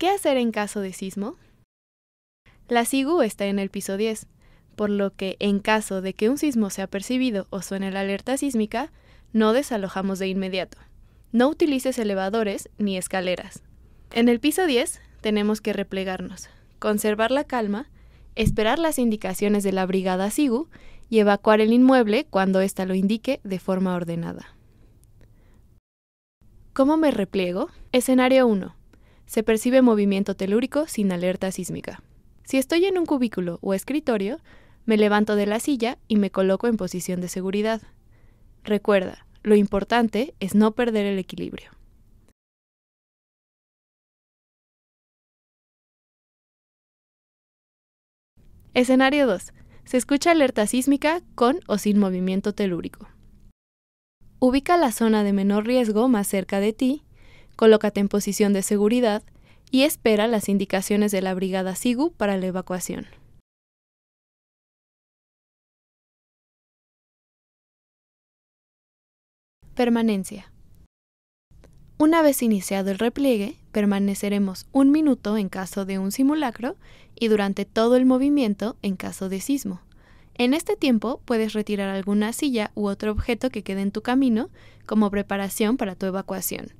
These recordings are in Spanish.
¿Qué hacer en caso de sismo? La SIGU está en el piso 10, por lo que en caso de que un sismo sea percibido o suene la alerta sísmica, no desalojamos de inmediato. No utilices elevadores ni escaleras. En el piso 10 tenemos que replegarnos, conservar la calma, esperar las indicaciones de la brigada SIGU y evacuar el inmueble cuando ésta lo indique de forma ordenada. ¿Cómo me repliego? Escenario 1 se percibe movimiento telúrico sin alerta sísmica. Si estoy en un cubículo o escritorio, me levanto de la silla y me coloco en posición de seguridad. Recuerda, lo importante es no perder el equilibrio. Escenario 2. Se escucha alerta sísmica con o sin movimiento telúrico. Ubica la zona de menor riesgo más cerca de ti colócate en posición de seguridad y espera las indicaciones de la Brigada SIGU para la evacuación. Permanencia. Una vez iniciado el repliegue, permaneceremos un minuto en caso de un simulacro y durante todo el movimiento en caso de sismo. En este tiempo puedes retirar alguna silla u otro objeto que quede en tu camino como preparación para tu evacuación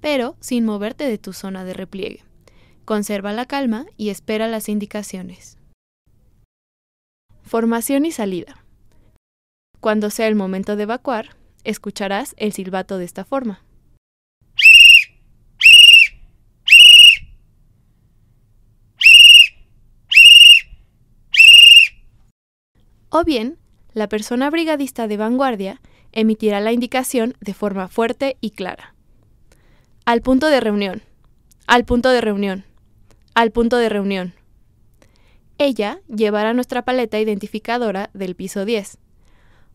pero sin moverte de tu zona de repliegue. Conserva la calma y espera las indicaciones. Formación y salida. Cuando sea el momento de evacuar, escucharás el silbato de esta forma. O bien, la persona brigadista de vanguardia emitirá la indicación de forma fuerte y clara al punto de reunión, al punto de reunión, al punto de reunión. Ella llevará nuestra paleta identificadora del piso 10.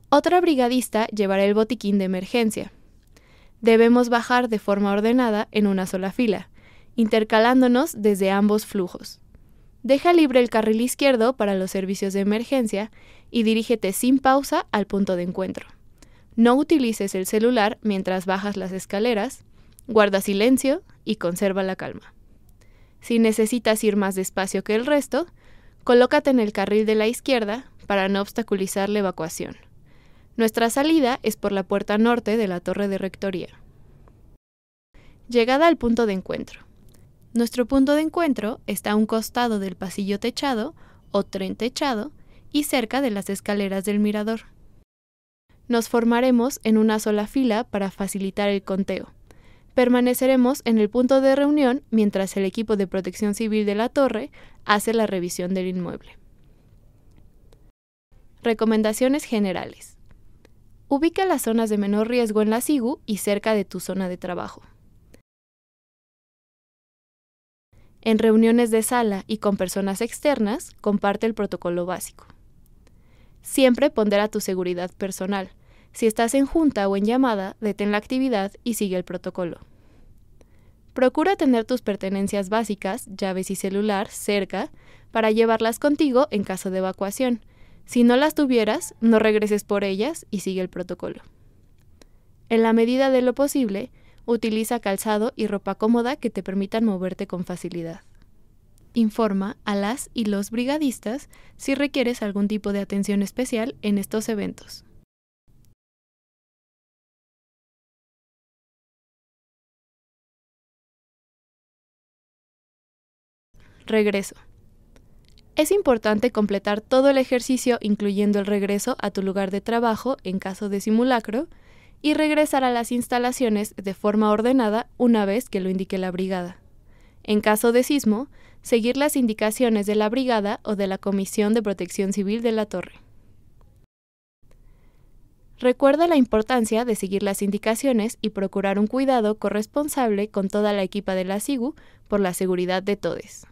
Otra brigadista llevará el botiquín de emergencia. Debemos bajar de forma ordenada en una sola fila, intercalándonos desde ambos flujos. Deja libre el carril izquierdo para los servicios de emergencia y dirígete sin pausa al punto de encuentro. No utilices el celular mientras bajas las escaleras Guarda silencio y conserva la calma. Si necesitas ir más despacio que el resto, colócate en el carril de la izquierda para no obstaculizar la evacuación. Nuestra salida es por la puerta norte de la torre de rectoría. Llegada al punto de encuentro. Nuestro punto de encuentro está a un costado del pasillo techado o tren techado y cerca de las escaleras del mirador. Nos formaremos en una sola fila para facilitar el conteo permaneceremos en el punto de reunión mientras el equipo de protección civil de la torre hace la revisión del inmueble. Recomendaciones generales. Ubica las zonas de menor riesgo en la SIGU y cerca de tu zona de trabajo. En reuniones de sala y con personas externas, comparte el protocolo básico. Siempre pondera tu seguridad personal si estás en junta o en llamada, detén la actividad y sigue el protocolo. Procura tener tus pertenencias básicas, llaves y celular, cerca para llevarlas contigo en caso de evacuación. Si no las tuvieras, no regreses por ellas y sigue el protocolo. En la medida de lo posible, utiliza calzado y ropa cómoda que te permitan moverte con facilidad. Informa a las y los brigadistas si requieres algún tipo de atención especial en estos eventos. Regreso. Es importante completar todo el ejercicio incluyendo el regreso a tu lugar de trabajo en caso de simulacro y regresar a las instalaciones de forma ordenada una vez que lo indique la brigada. En caso de sismo, seguir las indicaciones de la brigada o de la Comisión de Protección Civil de la Torre. Recuerda la importancia de seguir las indicaciones y procurar un cuidado corresponsable con toda la equipa de la SIGU por la seguridad de todos.